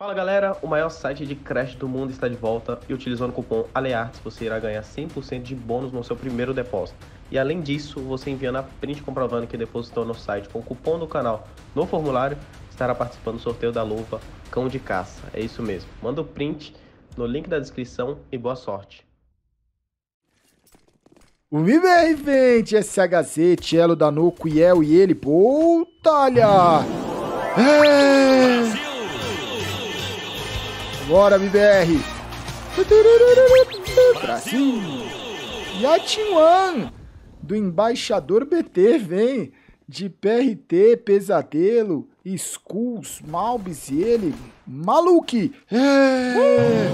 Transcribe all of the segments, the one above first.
Fala galera, o maior site de crédito do mundo está de volta e utilizando o cupom ALEARTES você irá ganhar 100% de bônus no seu primeiro depósito. E além disso, você enviando a print comprovando que depositou no site com o cupom do canal no formulário, estará participando do sorteio da luva Cão de Caça. É isso mesmo. Manda o print no link da descrição e boa sorte. O IBR Vente, SHZ, é Cello, Danoco, El e ele, Boltalha! É... Bora, MBR! Brasil! Yatiwan, do embaixador BT, vem! De PRT, Pesadelo, Skulls, Malbis e ele, Maluque! É.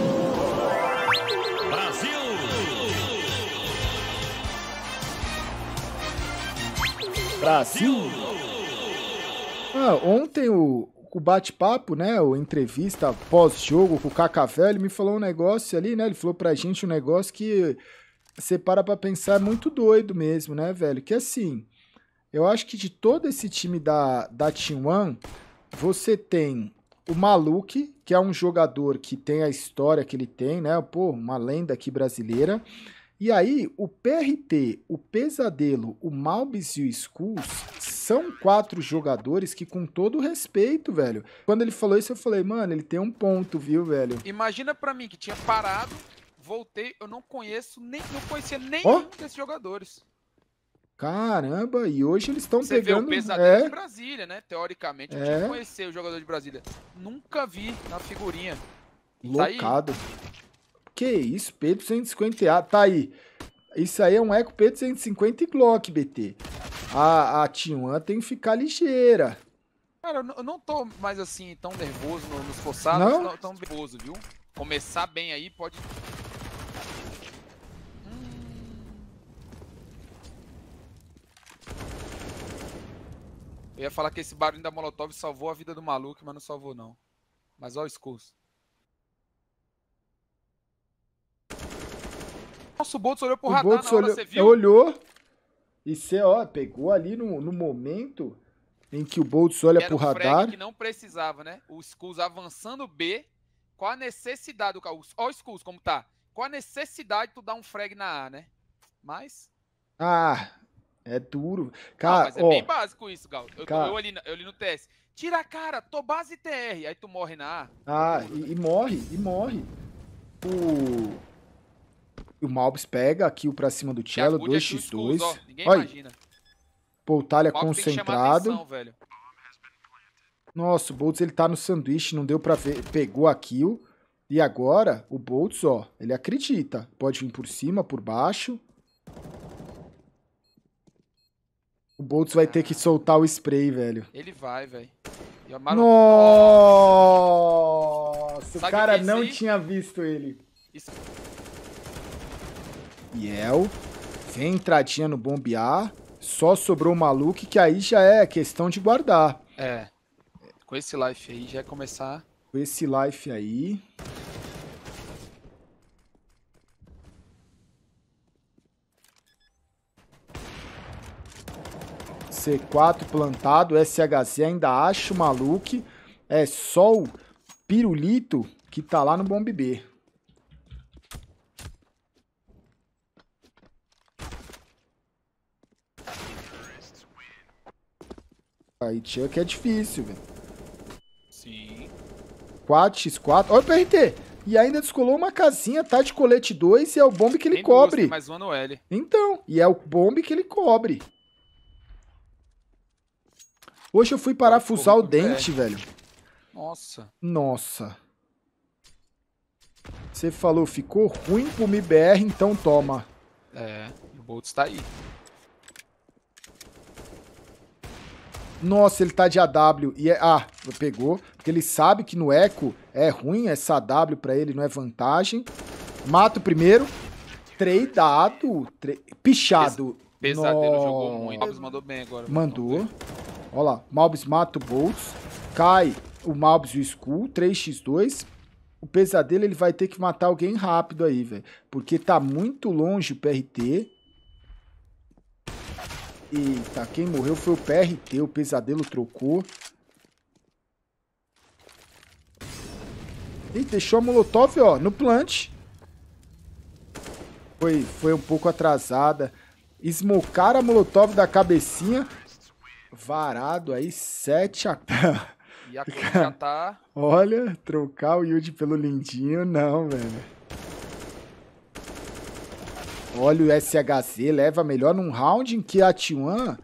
Brasil! Brasil! Ah, ontem o o bate-papo, né, o entrevista pós-jogo com o Cacavel, ele me falou um negócio ali, né, ele falou pra gente um negócio que você para pra pensar, é muito doido mesmo, né, velho, que assim, eu acho que de todo esse time da, da Team One, você tem o Maluque, que é um jogador que tem a história que ele tem, né, pô, uma lenda aqui brasileira, e aí, o PRT, o Pesadelo, o Malbis e o Skulls são quatro jogadores que, com todo respeito, velho. Quando ele falou isso, eu falei, mano, ele tem um ponto, viu, velho? Imagina pra mim que tinha parado, voltei, eu não conheço, nem, não conhecia nenhum oh? desses jogadores. Caramba, e hoje eles estão pegando... vê o pesadelo é... de Brasília, né? Teoricamente, eu é... tinha que é. conhecer o jogador de Brasília. Nunca vi na figurinha. Loucado. Tá que isso, P250A, tá aí. Isso aí é um Eco P250 Glock, BT a, a T1 tem que ficar ligeira. Cara, eu não tô mais assim tão nervoso no, nos forçados, não? Tão, tão nervoso, viu? Começar bem aí pode. Hum... Eu ia falar que esse barulho da Molotov salvou a vida do maluco, mas não salvou não. Mas olha o escuso. Nossa, o Boltz olhou pro o radar Boltz olhou... você viu? Olhou, e você, ó, pegou ali no, no momento em que o Boltz olha é Era pro radar. que não precisava, né? O Skulls avançando B. Qual a necessidade do carro? Ó, o Skulls como tá. Qual a necessidade de tu dar um frag na A, né? Mas. Ah, é duro. Cara, ah, não, é ó, bem básico isso, Gal. Eu, cara, eu, ali eu no TS. Tira a cara, tô base TR. Aí tu morre na A. Ah, e, e morre, e morre. O. O Malbis pega aqui o pra cima do Cello, 2x2. É Olha imagina. concentrado. Atenção, Nossa, o Boltz ele tá no sanduíche, não deu pra ver. Pegou a kill. E agora, o Boltz, ó, ele acredita. Pode vir por cima, por baixo. O Boltz vai ah. ter que soltar o spray, velho. Ele vai, velho. Amaro... Nossa, o cara não tinha visto ele. Isso. Biel. Vem entradinha no bombear. Só sobrou o maluco que aí já é questão de guardar. É. Com esse life aí, já é começar... Com esse life aí... C4 plantado, SHZ ainda acha o maluco. É só o Pirulito que tá lá no Bomb B. Aí tinha que é difícil, velho. Sim. 4x4. Olha o PRT. E ainda descolou uma casinha, tá? De colete 2 e é o bombe que ele tem cobre. Duas, mais uma no L. Então, e é o bombe que ele cobre. Hoje eu fui parafusar Porra, o dente, velho. Nossa. Nossa. Você falou, ficou ruim pro MBR, então toma. É, o Boltz tá aí. Nossa, ele tá de AW. E é, ah, pegou. Porque ele sabe que no eco é ruim essa AW pra ele, não é vantagem. Mata o primeiro. Treidado. Tre... Pichado. pesadelo no... jogou muito. Malbis mandou bem agora. Mandou. Olha lá. Malbis mata o Boltz. Cai o Malbis e o Skull. 3x2 o pesadelo ele vai ter que matar alguém rápido aí, velho. Porque tá muito longe o PRT. Eita, quem morreu foi o PRT, o Pesadelo trocou. Eita, deixou a Molotov, ó, no plant. Foi, foi um pouco atrasada. Esmocaram a Molotov da cabecinha. Varado aí, 7 a... E a já tá... Olha, trocar o Yuji pelo lindinho, não, velho. Olha o SHC, leva melhor num round em que a T1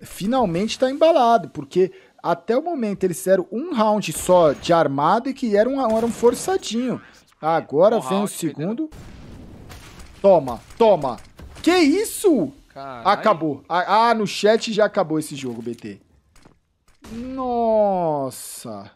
finalmente está embalado, porque até o momento eles fizeram um round só de armado e que era um, era um forçadinho. Agora um vem round, o segundo. Toma, toma. Que isso? Carai. Acabou. Ah, no chat já acabou esse jogo, BT. Nossa.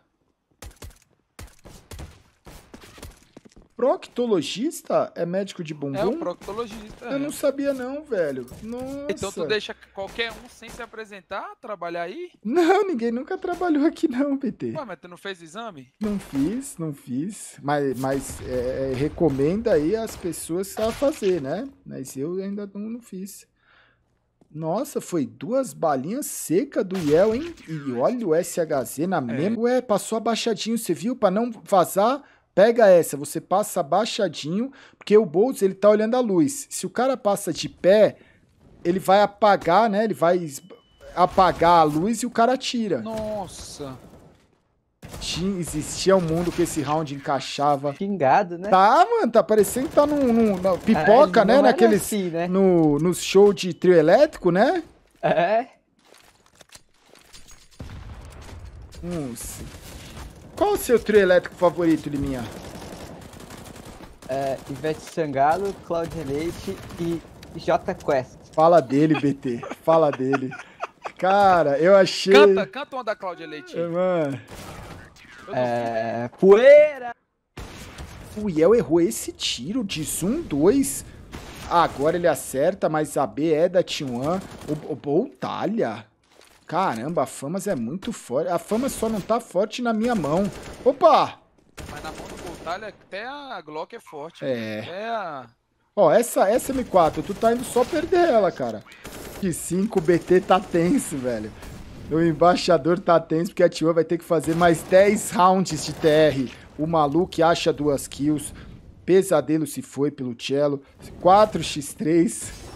Proctologista é médico de é bumbum? É proctologista. Eu é. não sabia não, velho. Nossa. Então tu deixa qualquer um sem se apresentar, trabalhar aí? Não, ninguém nunca trabalhou aqui não, PT. Ué, mas tu não fez o exame? Não fiz, não fiz. Mas, mas é, é, recomenda aí as pessoas a fazer, né? Mas eu ainda não, não fiz. Nossa, foi duas balinhas secas do Yel, hein? E olha o SHZ na é. mesma. Ué, passou abaixadinho, você viu? Pra não vazar Pega essa, você passa abaixadinho, porque o Boltz ele tá olhando a luz. Se o cara passa de pé, ele vai apagar, né? Ele vai apagar a luz e o cara tira. Nossa. Tinha, existia um mundo que esse round encaixava. Pingado, né? Tá, mano, tá parecendo que tá num, num na é, pipoca, ah, né? Naqueles, assim, né? No, no show de trio elétrico, né? É. Nossa. Qual o seu trio elétrico favorito, Liminha? É, Ivete Sangalo, Cláudia Leite e J Quest. Fala dele, BT. Fala dele. Cara, eu achei. Canta, canta uma da Cláudia Leite. É, mano. É... Poeira! O Yel errou esse tiro de zoom 2. Agora ele acerta, mas a B é da T1. O, o, o Talha. Caramba, a Famas é muito forte. A Famas só não tá forte na minha mão. Opa! Mas na mão do voltalha até a Glock é forte. É. Até a... Ó, essa, essa M4, tu tá indo só perder ela, cara. Que 5 BT tá tenso, velho. O embaixador tá tenso porque a Tio vai ter que fazer mais 10 rounds de TR. O maluco acha duas kills. Pesadelo se foi pelo cello. 4x3.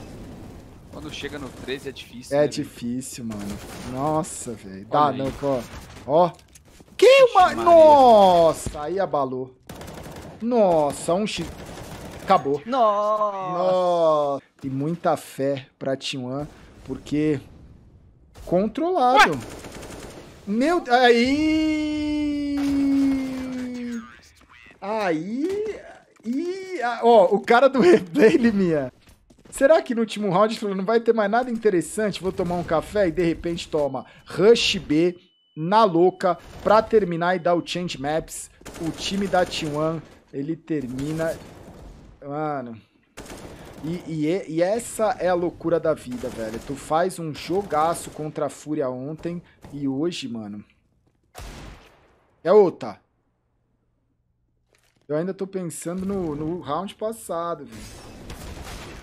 Quando chega no 13 é difícil. É né, difícil, véio? mano. Nossa, velho. Dá, aí. não, ó. Ó. Que uma... Nossa, aí abalou. Nossa, um x... Acabou. Nossa. Nossa. E muita fé pra T1, porque... Controlado. Ué? Meu... Aí... Aí... Ih, ó, o cara do replay, Liminha, Será que no último round falou, não vai ter mais nada interessante, vou tomar um café e de repente toma Rush B na louca pra terminar e dar o Change Maps. O time da T1, ele termina... Mano... E, e, e, essa é a loucura da vida, velho. Tu faz um jogaço contra a Fúria ontem e hoje, mano... É outra. Eu ainda tô pensando no, no round passado, velho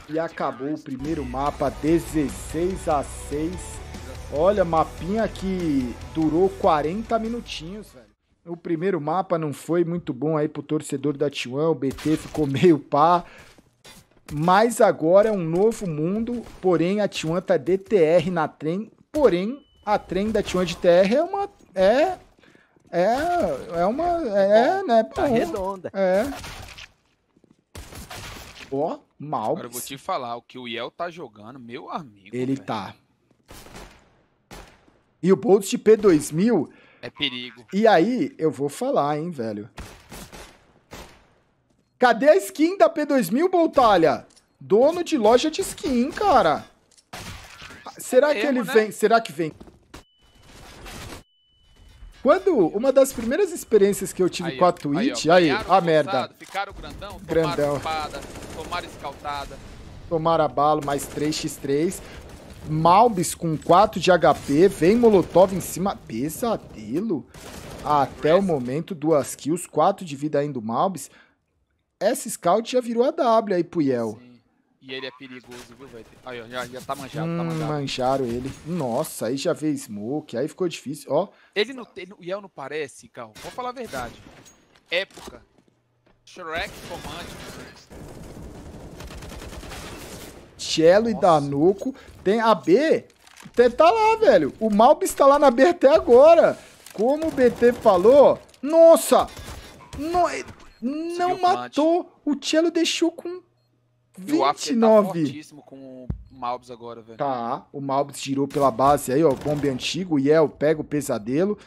e acabou o primeiro mapa 16 a 6. Olha, mapinha que durou 40 minutinhos, velho. O primeiro mapa não foi muito bom aí pro torcedor da T1, o BT ficou meio pá. Mas agora é um novo mundo, porém a T1 tá DTR na trem, porém a trem da T1 de TR é uma é é é uma é, né, tá redonda. É. Ó. Mal. Agora eu vou te falar, o que o Yel tá jogando, meu amigo. Ele velho. tá. E o Bolt de P2000. É perigo. E aí, eu vou falar, hein, velho. Cadê a skin da P2000, Boltalha? Dono de loja de skin, cara. É será é que mesmo, ele né? vem? Será que vem quando uma das primeiras experiências que eu tive aí, com a Twitch, aí, ó, aí a forçado, merda. Ficaram grandão, tomaram grandão. espada, tomaram escaltada. Tomaram abalo, mais 3x3. Malbis com 4 de HP, vem Molotov em cima, pesadelo. Até o momento, duas kills, 4 de vida ainda do Malbis. Essa scout já virou a W aí, Puyel. Sim. E ele é perigoso, viu, velho? Aí, ó, já, já tá manjado, tá hum, tá manjado. Manjaram ele. Nossa, aí já veio smoke, aí ficou difícil, ó. Ele não tem. O Yel não parece, Cal, vou falar a verdade. Época. Shrek comandante. Cello e Danuco. Tem a B. Tá lá, velho. O Malbis tá lá na B até agora. Como o BT falou. Nossa! No, não matou. O Cello deixou com 29. O tá fortíssimo com o Malbs agora, velho. Tá, o Malbs tirou pela base aí, ó. Bombe antigo, Yel pega o pesadelo.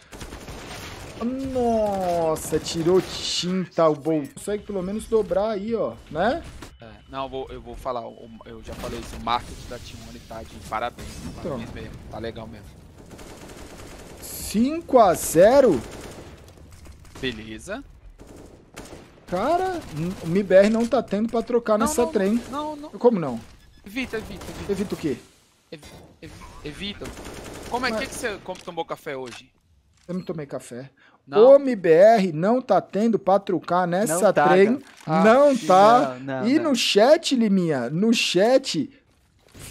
Nossa, tirou tinta o Bol. Consegue pelo menos dobrar aí, ó, né? É, não, eu vou, eu vou falar, eu já falei isso, o marketing da Team One tá de parabéns, então. parabéns mesmo, tá legal mesmo. 5 x 0 Beleza. Cara, o MIBR não tá tendo pra trocar não, nessa não, trem. Não, não. Como não? Evita, evita, evita. Evita o quê? evita. Como é Mas... É. que, que você tomou café hoje? Eu não tomei café. Não. O MBR não tá tendo pra trocar nessa não tá, trem. Ah, não tá. Não, e no chat, Liminha, no chat,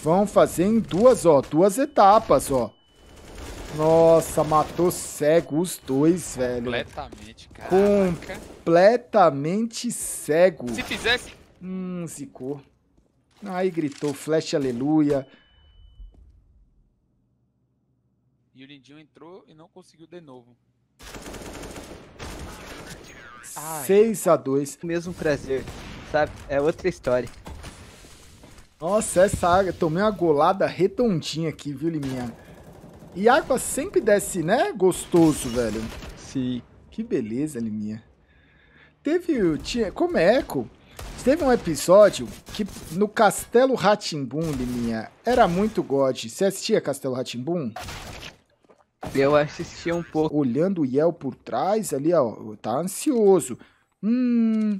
vão fazer em duas, ó, duas etapas, ó. Nossa, matou cego os dois, velho. Completamente, cara. Completamente cego. Se fizesse... Hum, zicou. Aí gritou, flash, aleluia. E o Lindinho entrou e não conseguiu de novo. 6x2. Mesmo prazer, sabe? É outra história. Nossa, essa área. Tomei uma golada redondinha aqui, viu, Liminha? E água sempre desce, né? Gostoso, velho. Sim. Que beleza, Liminha. Teve, tinha, como é eco, teve um episódio que no Castelo Ratimbum, Liminha, era muito god. Você assistia Castelo Ratimbum? Eu assistia um pouco. Olhando o Yel por trás ali, ó, tá ansioso. Hum,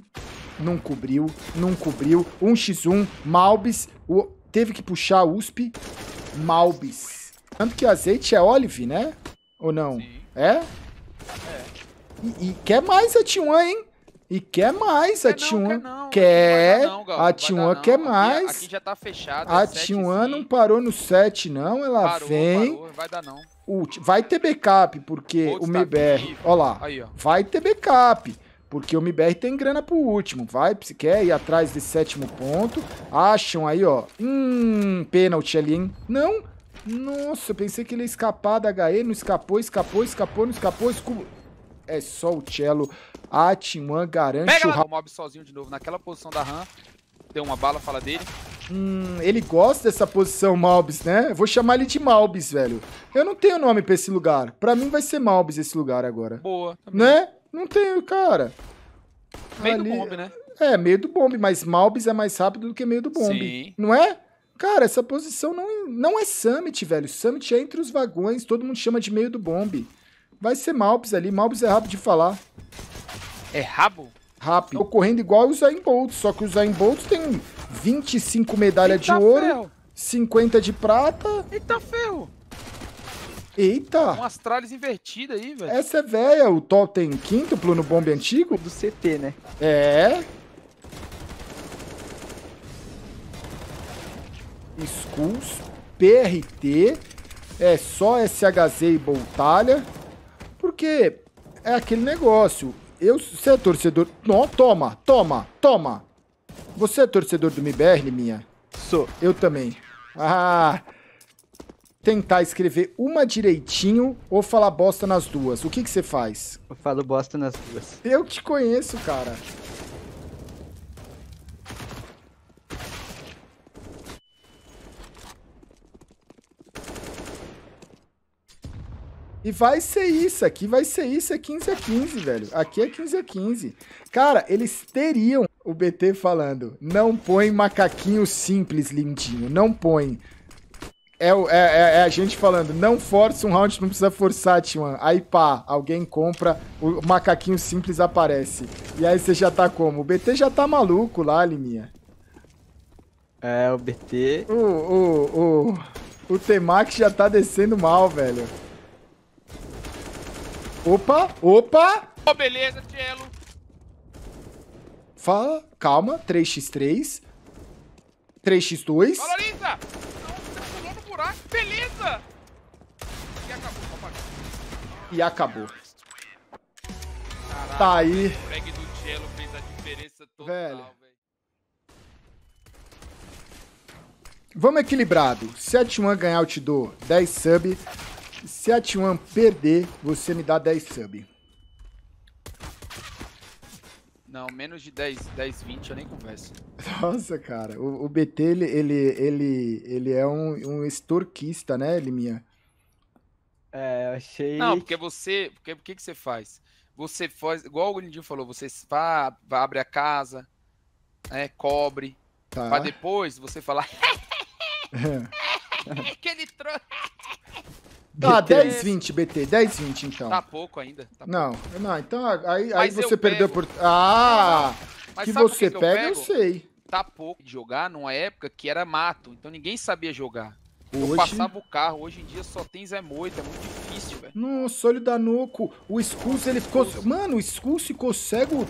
não cobriu, não cobriu. 1x1, Malbis, o, teve que puxar USP, Malbis. Tanto que o azeite é olive, né? Ou não? Sim. É? É. E, e quer mais a T1, hein? E quer mais, quer a T1 quer, quer, a T1 quer mais. Aqui, aqui, já tá fechado. A é T1 não parou no 7 não, ela parou, vem. Parou, vai dar não. O, vai ter backup porque Outro o MBR, tá ó lá. Aí, ó. Vai ter backup. Porque o MBR tem grana pro último. Vai, se quer ir atrás desse sétimo ponto. Acham aí, ó. Hum, pênalti ali, hein? Não, nossa, eu pensei que ele ia escapar da HE, não escapou, escapou, escapou, não escapou, escapou. É só o cello. A Timã garante Pega o... mob sozinho de novo, naquela posição da RAM. Deu uma bala, fala dele. Hum, ele gosta dessa posição Malbis, né? Eu vou chamar ele de Malbis, velho. Eu não tenho nome pra esse lugar. Pra mim vai ser Malbis esse lugar agora. Boa. Também. Né? Não tenho, cara. Meio Ali... do bombe, né? É, meio do bombe, mas Malbis é mais rápido do que meio do bombe. Sim. Não é? Cara, essa posição não, não é Summit, velho. Summit é entre os vagões, todo mundo chama de meio do bombe. Vai ser Malbis ali, Malbis é rápido de falar. É rabo? Rápido. Correndo igual os Zayn Bolt, só que os Zayn Bolt tem 25 medalhas de ouro, ferro. 50 de prata. Eita ferro! Eita! Uma Astralis invertida aí, velho. Essa é velha, o top tem quintuplo no bombe antigo. Do CT, né? É. Schools, PRT, é só SHZ e Boltalha, porque é aquele negócio. Eu, você é torcedor... Não, toma, toma, toma. Você é torcedor do MBR, minha? Sou, eu também. Ah, tentar escrever uma direitinho ou falar bosta nas duas. O que que você faz? Eu falo bosta nas duas. Eu te conheço, cara. E vai ser isso, aqui vai ser isso, é 15 a 15, velho. Aqui é 15 a 15. Cara, eles teriam o BT falando, não põe macaquinho simples, lindinho, não põe. É, é, é, é, a gente falando, não força um round, não precisa forçar, Timan. Aí pá, alguém compra, o macaquinho simples aparece. E aí você já tá como? O BT já tá maluco lá, Liminha. É, o BT... O, o, o, o Temax já tá descendo mal, velho. Opa, opa. Oh, beleza, Cielo. Fala, calma. 3x3. 3x2. Valoriza! Não, pulou no buraco. Beleza! E acabou, papai. E acabou. Caraca, tá aí. O frag do Cielo fez a diferença total, velho. Vamos equilibrado. 7 a 1 ganhar, eu te dou 10 sub. Se a T1 perder, você me dá 10 sub. Não, menos de 10, 10 20 eu nem converso. Nossa, cara. O, o BT, ele, ele, ele, ele é um, um estorquista, né, Liminha? É, achei... Não, porque você... Porque o que, você faz? Você faz... Igual o Lindinho falou, você vai, vai abre a casa, é, cobre, tá. pra depois você falar... é. Aquele troço... Tá, BT. 10, 20, BT. 10, 20, então. Tá pouco ainda. Tá não, pouco. não, então ah, aí, aí você perdeu por. Ah! Mas que você que pega, eu, eu, sei. Tá pouco de jogar numa época que era mato, então ninguém sabia jogar. Hoje... Eu passava o carro, hoje em dia só tem Zé Moita, é muito difícil, velho. Nossa, olho da Noco. O Skulls, ele ficou. Mano, o Skulls ficou cego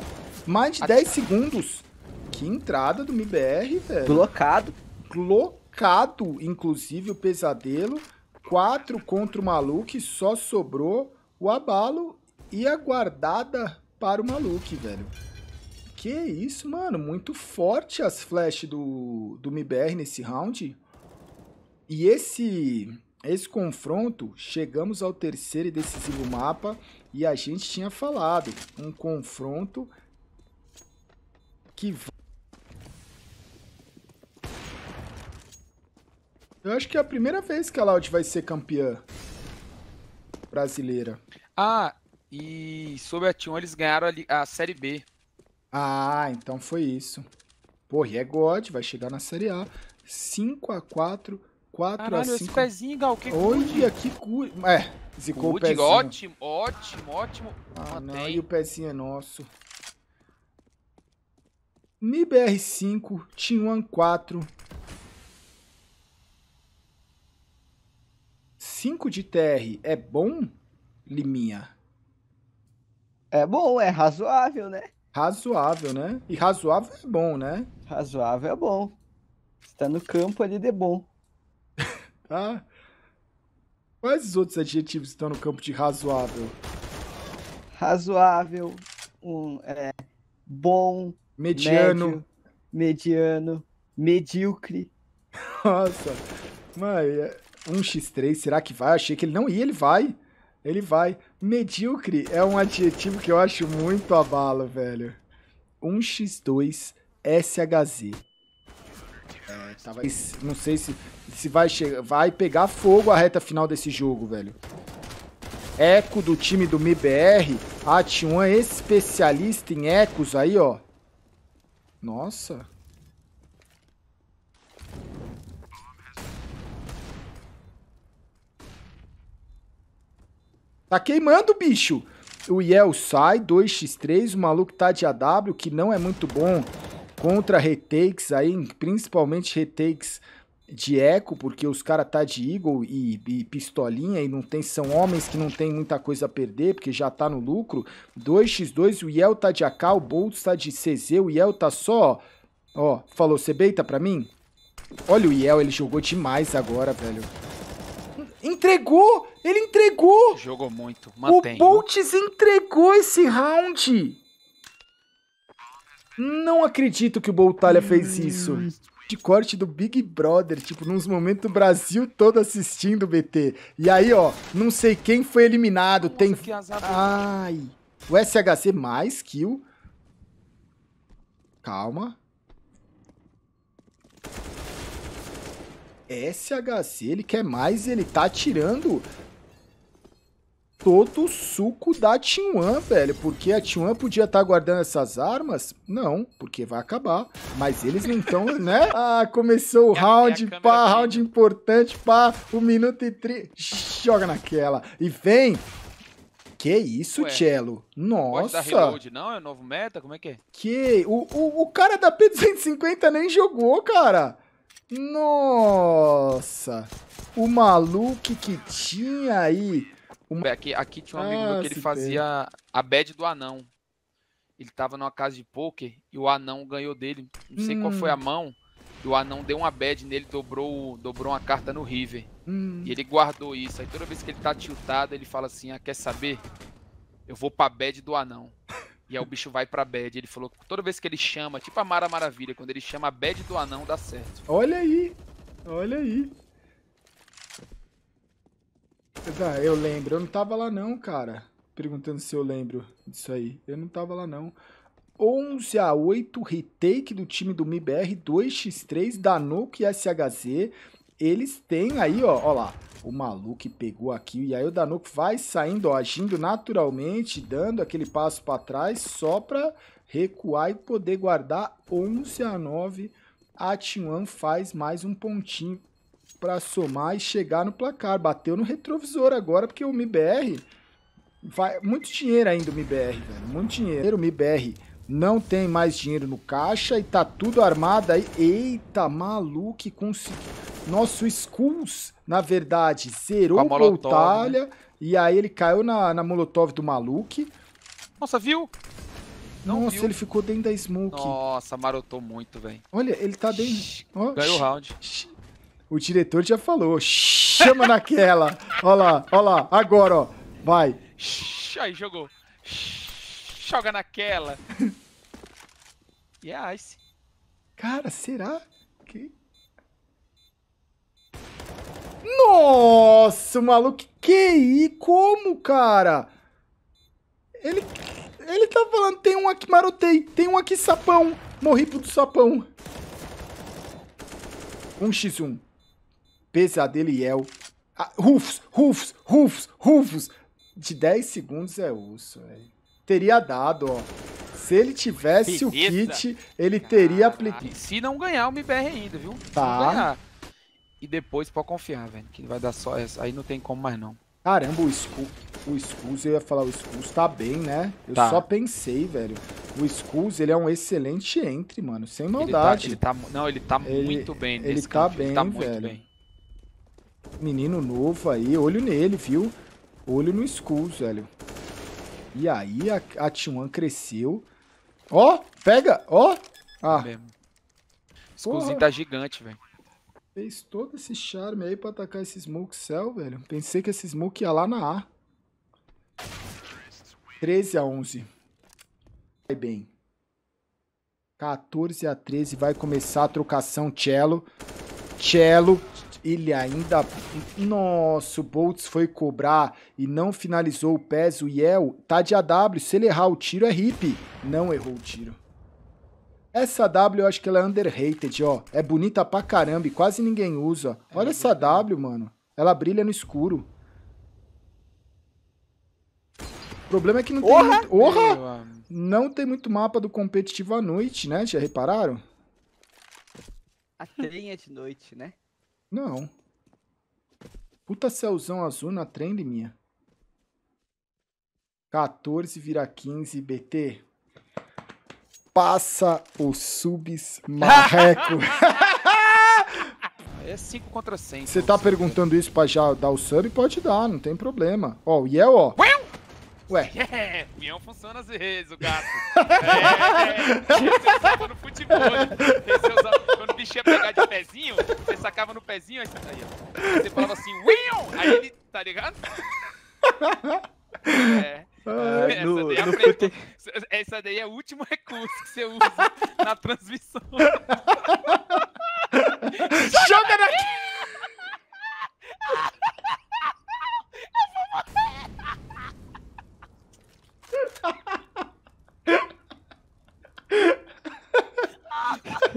mais de A... 10 segundos. Que entrada do MBR, velho. Blocado. Blocado, inclusive, o pesadelo quatro contra o Maluco, só sobrou o abalo e a guardada para o Maluco, velho. Que isso, mano. Muito forte as flash do, do MBR nesse round. E esse, esse confronto, chegamos ao terceiro e decisivo mapa e a gente tinha falado, um confronto que Eu acho que é a primeira vez que a Loud vai ser campeã brasileira. Ah, e sobre a T1 eles ganharam a, Série B. Ah, então foi isso. Porra, e é God, vai chegar na Série A. 5x4, 4x5. Caralho, esse pezinho, Gal, que Olha, que cu... É, zicou good, o pezinho. Ótimo, ótimo, ótimo. Ah, Matei. não, e o pezinho é nosso. NIBR 5, T1 4, 5 de TR é bom, Liminha? É bom, é razoável, né? Razoável, né? E razoável é bom, né? Razoável é bom. Está no campo ali de bom. tá. Quais os outros adjetivos estão no campo de razoável? Razoável, um, é, bom, mediano, médio, mediano medíocre. Nossa, mas 1x3, será que vai? achei que ele não ia, ele vai. Ele vai. Medíocre é um adjetivo que eu acho muito a bala, velho. 1x2 SHZ. É, tava... Não sei se, se vai chegar. Vai pegar fogo a reta final desse jogo, velho. Eco do time do MBR. A T1 é especialista em ecos aí, ó. Nossa. Tá queimando, bicho. O Yel sai, 2x3. O maluco tá de AW, que não é muito bom contra retakes aí, principalmente retakes de eco, porque os caras tá de Eagle e, e, pistolinha e não tem, são homens que não tem muita coisa a perder, porque já tá no lucro. 2x2, o Yel tá de AK, o Boltz tá de CZ, o Yel tá só, ó, falou, você beita pra mim? Olha o Yel, ele jogou demais agora, velho. Entregou! Ele entregou! Jogou muito, mantém. O Boltz entregou esse round! Não acredito que o Boltalha fez isso. De corte do Big Brother, tipo, nos momentos do Brasil todo assistindo o BT. E aí, ó, não sei quem foi eliminado. Nossa, tem. Ai. O SHC mais kill. Calma. SHC, ele quer mais, ele tá tirando todo o suco da T1, velho. Porque a T1 podia estar tá guardando essas armas? Não, porque vai acabar. Mas eles não estão, né? Ah, começou o round, pá, round importante, pá, um minuto e tri... Joga naquela. E vem... Que isso, Ué, Cello? Nossa! Pode reload, não? É novo meta? Como é que é? Que... O, o, o cara da P250 nem jogou, cara! Nossa! O maluco que tinha aí. Uma... Aqui, aqui tinha um amigo ah, meu que ele ah, fazia tem. a bad do anão. Ele tava numa casa de poker e o anão ganhou dele. Não sei hum. qual foi a hum. mão. E o anão deu uma bad nele, dobrou, dobrou uma carta no River. Hum. E ele guardou isso. Aí toda vez que ele tá tiltado, ele fala assim: ah, quer saber? Eu vou pra bad do anão. E aí o bicho vai pra bad. Ele falou que toda vez que ele chama, tipo a Mara Maravilha, quando ele chama a bad do anão, dá certo. Olha aí! Olha aí! eu lembro. Eu não tava lá não, cara. Perguntando se eu lembro disso aí. Eu não tava lá não. 11 a 8 retake do time do MIBR 2x3 da e SHZ. Eles têm aí, ó, ó lá, o maluco pegou aqui. E aí o Danuco vai saindo, ó, agindo naturalmente, dando aquele passo para trás só para recuar e poder guardar 11 a 9. A Tinhuan faz mais um pontinho para somar e chegar no placar. Bateu no retrovisor agora, porque o MBR vai muito dinheiro ainda o MBR, velho, muito dinheiro. O MBR não tem mais dinheiro no caixa e tá tudo armado aí. Eita, maluco, conseguiu. Nosso Skulls, na verdade, zerou a Voltalha. Né? E aí ele caiu na, na Molotov do maluco. Nossa, viu? Não Nossa, viu. ele ficou dentro da smoke. Nossa, marotou muito, velho. Olha, ele tá dentro. Shhh, oh, ganhou o round. Shhh. O diretor já falou. Chama naquela. Olha lá, olha lá. Agora, ó. Vai. Shhh, aí, jogou. Shhh, joga naquela. E é Ice. Cara, será que... Nossa, maluco, que QI, como, cara? Ele, ele tá falando, tem um aqui marotei, tem um aqui sapão, morri pro sapão. 1x1. Pesadelo e El. Ah, Rufus, Rufus, Rufus, Rufus. De 10 segundos é urso, velho. Teria dado, ó se ele tivesse Beleza. o kit, ele teria ah, aplicado. Se não ganhar o MBR ainda, viu? Tá. E depois pode confiar, velho, que vai dar só essa. Aí não tem como mais não. Caramba, o Skulls, o Skulls, eu ia falar, o Skulls tá bem, né? Eu tá. só pensei, velho. O Skulls, ele é um excelente entre, mano, sem tá- maldade. Ele tá, ele tá não, ele tá ele, muito bem ele nesse tá campo. Bem, ele tá bem, velho. Bem. Menino novo aí, olho nele, viu? Olho no Skulls, velho. E aí a, a T1 cresceu. Ó, pega, ó. É ah. É Escuzinho tá gigante, velho. Fez todo esse charme aí pra atacar esse Smoke Cell, velho. Pensei que esse Smoke ia lá na A. 13 a 11. Vai bem. 14 a 13. Vai começar a trocação. Cello. Cello ele ainda. Nossa, o Boltz foi cobrar e não finalizou o pés. O Yel tá de AW. Se ele errar o tiro, é hip. Não errou o tiro. Essa W eu acho que ela é underrated, ó. É bonita pra caramba e quase ninguém usa. É Olha essa W, mano. Ela brilha no escuro. O problema é que não tem Orra! muito... Orra! Não tem muito mapa do competitivo à noite, né? Já repararam? A trem é de noite, né? Não. Puta céuzão azul na trend minha. 14 vira 15 BT. Passa o subs marreco. É 5 contra 100. Você tá então, perguntando isso pra já dar o sub? Pode dar, não tem problema. Ó, o Yel, ó. Ué. É, o Ião funciona às vezes, o gato. é, é, é. Esse eu usava no futebol. Esse eu usava bicho ia pegar de pezinho, você sacava no pezinho, aí você, tá aí, você falava assim, Will! Aí ele, tá ligado? É. Ah, essa, no, daí é no essa, daí é o último recurso que você usa na transmissão. Joga daqui!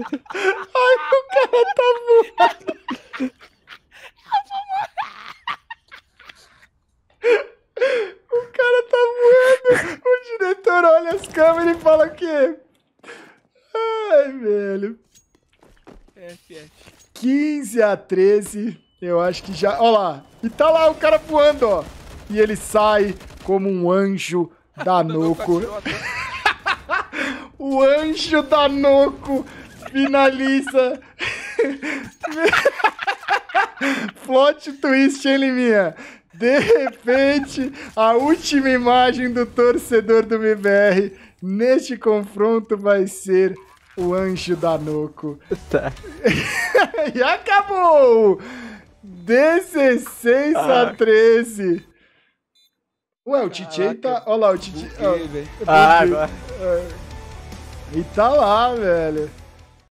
Ai, o cara tá voando. O cara tá voando. O diretor olha as câmeras e fala o quê? Ai, velho. FF. 15 a 13. Eu acho que já. Olha lá. E tá lá o cara voando, ó. E ele sai como um anjo da Noco. o anjo da Noco Finaliza. Plot twist, ele minha. De repente, a última imagem do torcedor do MBR neste confronto vai ser o anjo Danoco. Tá. e acabou! 16 ah. a 13. Ué, o Tite tá. Olha lá, o Tite. Ah, ah agora. É. E tá lá, velho.